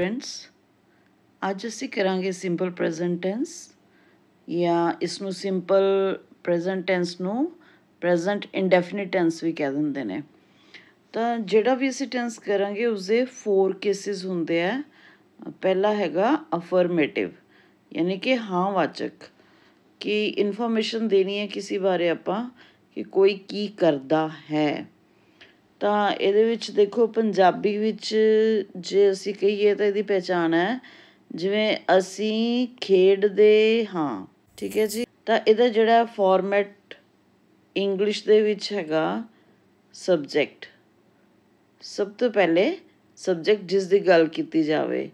students ਅੱਜ ਅਸੀਂ ਕਰਾਂਗੇ ਸਿੰਪਲ ਪ੍ਰੈਜ਼ੈਂਟ ਟੈਂਸ ਜਾਂ ਇਸ ਨੂੰ ਸਿੰਪਲ ਪ੍ਰੈਜ਼ੈਂਟ ਟੈਂਸ ਨੂੰ ਪ੍ਰੈਜ਼ੈਂਟ ਇਨਡੈਫੀਨਿਟ ਟੈਂਸ ਵੀ ਕਹਿ ਦਿੰਦੇ ਨੇ ਤਾਂ ਜਿਹੜਾ ਵੀ ਅਸੀਂ ਟੈਂਸ ਕਰਾਂਗੇ ਉਸਦੇ 4 ਕੇਸਿਸ ਹੁੰਦੇ ਆ ਪਹਿਲਾ ਹੈਗਾ ਅਫਰਮੇਟਿਵ ਯਾਨੀ ਕਿ ਹਾਂ ਵਾਚਕ ਕਿ ਇਨਫੋਰਮੇਸ਼ਨ ਦੇਣੀ ਹੈ ਕਿਸੇ ਬਾਰੇ ਆਪਾਂ ਕਿ ਕੋਈ ਕੀ ਕਰਦਾ ਹੈ ਤਾਂ ਇਹਦੇ ਵਿੱਚ ਦੇਖੋ ਪੰਜਾਬੀ ਵਿੱਚ ਜੇ ਅਸੀਂ ਕਹੀਏ ਤਾਂ ਇਹਦੀ ਪਹਿਚਾਣ ਹੈ ਜਿਵੇਂ ਅਸੀਂ ਖੇਡਦੇ ਹਾਂ ਠੀਕ ਹੈ ਜੀ ਤਾਂ ਇਹਦਾ ਜਿਹੜਾ ਫਾਰਮੈਟ ਇੰਗਲਿਸ਼ ਦੇ ਵਿੱਚ ਹੈਗਾ ਸਬਜੈਕਟ ਸਭ ਤੋਂ ਪਹਿਲੇ ਸਬਜੈਕਟ ਜਿਸ ਦੀ ਗੱਲ ਕੀਤੀ ਜਾਵੇ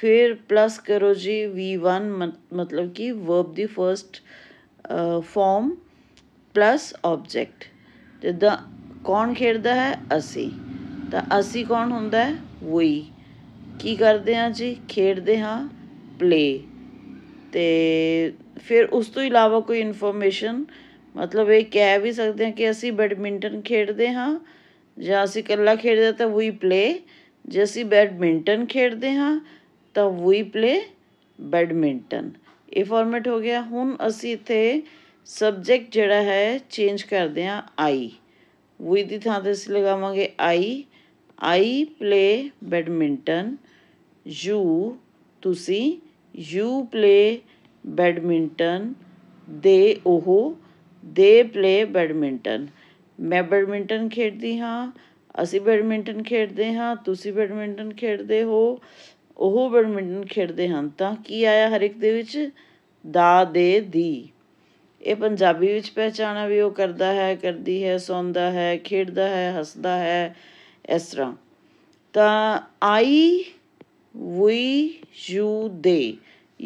ਫਿਰ ਪਲੱਸ ਕਰੋ ਜੀ v1 ਮਤਲਬ ਕਿ ਵਰਬ ਦੀ ਫਰਸਟ ਫਾਰਮ ਪਲੱਸ ਆਬਜੈਕਟ ਜਿੱਦਾਂ ਕੌਣ ਖੇਡਦਾ ਹੈ ਅਸੀਂ ਤਾਂ ਅਸੀਂ ਕੌਣ ਹੁੰਦਾ ਹੈ ਵੀ ਕੀ ਕਰਦੇ ਹਾਂ ਜੀ ਖੇਡਦੇ ਹਾਂ ਪਲੇ ਤੇ ਫਿਰ ਉਸ ਤੋਂ ਇਲਾਵਾ ਕੋਈ ਇਨਫੋਰਮੇਸ਼ਨ ਮਤਲਬ ਇਹ ਕਹਿ ਵੀ ਸਕਦੇ ਹਾਂ ਕਿ ਅਸੀਂ ਬੈਡਮਿੰਟਨ ਖੇਡਦੇ ਹਾਂ ਜਾਂ ਅਸੀਂ ਇਕੱਲਾ ਖੇਡਦੇ ਤਾਂ ਵੀ ਪਲੇ ਜੇ ਅਸੀਂ ਬੈਡਮਿੰਟਨ ਖੇਡਦੇ ਹਾਂ ਤਾਂ ਵੀ ਪਲੇ ਬੈਡਮਿੰਟਨ ਇਹ ਫਾਰਮੈਟ ਹੋ ਗਿਆ ਹੁਣ ਅਸੀਂ ਇੱਥੇ ਸਬਜੈਕਟ ਜਿਹੜਾ ਹੈ ਚੇਂਜ ਕਰਦੇ ਹਾਂ ਆਈ ਵੀ ਦੀ ਥਾਂ ਤੇ ਅਸੀਂ ਲਗਾਵਾਂਗੇ I I play badminton you ਤੁਸੀਂ ਯੂ ਪਲੇ ਬੈਡਮਿੰਟਨ ਦੇ ਉਹ ਦੇ ਪਲੇ ਬੈਡਮਿੰਟਨ ਮੈਂ ਬੈਡਮਿੰਟਨ ਖੇਡਦੀ ਹਾਂ ਅਸੀਂ ਬੈਡਮਿੰਟਨ ਖੇਡਦੇ ਹਾਂ ਤੁਸੀਂ ਬੈਡਮਿੰਟਨ ਖੇਡਦੇ ਹੋ ਉਹ ਬੈਡਮਿੰਟਨ ਖੇਡਦੇ ਹਨ ਤਾਂ ਕੀ ਆਇਆ ਹਰ ਇੱਕ ਦੇ ਵਿੱਚ ਦਾ ਦੇ ਦੀ ਇਹ ਪੰਜਾਬੀ ਵਿੱਚ ਪਹਿਚਾਣਾ ਵੀ ਉਹ ਕਰਦਾ ਹੈ ਕਰਦੀ ਹੈ ਸੌਂਦਾ ਹੈ ਖੇਡਦਾ ਹੈ ਹੱਸਦਾ ਹੈ ਇਸ ਤਰ੍ਹਾਂ ਤਾਂ ਆਈ ਵੀ ਯੂ ਦੇ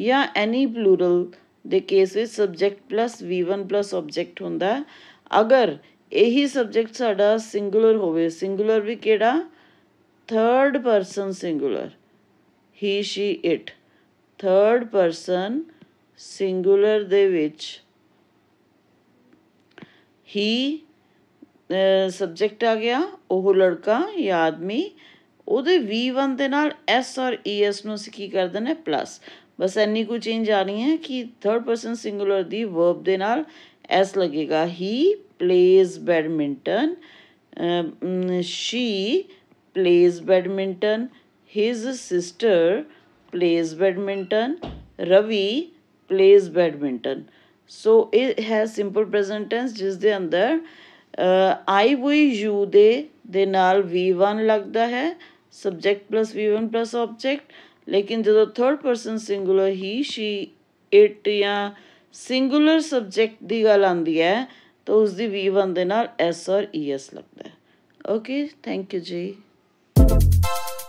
ਜਾਂ ਐਨੀ ਪਲੂਰਲ ਦੇ ਕੇਸ ਵਿੱਚ subject plus V one plus object ਹੁੰਦਾ ਅਗਰ ਇਹੀ ਸਬਜੈਕਟ ਸਾਡਾ ਸਿੰਗੂਲਰ ਹੋਵੇ ਸਿੰਗੂਲਰ ਵੀ ਕਿਹੜਾ third person singular he she it third person singular ਦੇ ਵਿੱਚ ਹੀ ਸਬਜੈਕਟ ਆ ਗਿਆ ਉਹ ਲੜਕਾ ਜਾਂ ਆਦਮੀ ਉਹਦੇ V1 ਦੇ ਨਾਲ S ਔਰ ES ਨੂੰ ਅਸੀਂ ਕਰ ਦਨੇ ਪਲੱਸ ਬਸ ਐਨੀ ਕੁ ਚੇਂਜ ਆ ਰਹੀ ਹੈ ਕਿ ਥਰਡ ਪਰਸਨ ਸਿੰਗੂਲਰ ਦੀ ਵਰਬ ਦੇ ਨਾਲ S ਲੱਗੇਗਾ he plays badminton she plays badminton his sister plays badminton Ravi plays badminton so ਇਹ ਹੈ ਸਿੰਪਲ ਪ੍ਰੈਜ਼ੈਂਟ ਟੈਂਸ ਜਿਸ ਦੇ ਅੰਦਰ ਆਈ ਵੀ ਯੂ ਦੇ ਦੇ ਨਾਲ v1 ਲੱਗਦਾ ਹੈ subject plus v1 plus object ਲੇਕਿਨ ਜਦੋਂ third person singular he she it ਜਾਂ ਸਿੰਗੂਲਰ ਸਬਜੈਕਟ ਦੀ ਗੱਲ ਆਉਂਦੀ ਹੈ ਤਾਂ ਉਸ ਦੀ v1 ਦੇ ਨਾਲ s ਔਰ es ਲੱਗਦਾ ਹੈ ਓਕੇ ਥੈਂਕ ਯੂ ਜੀ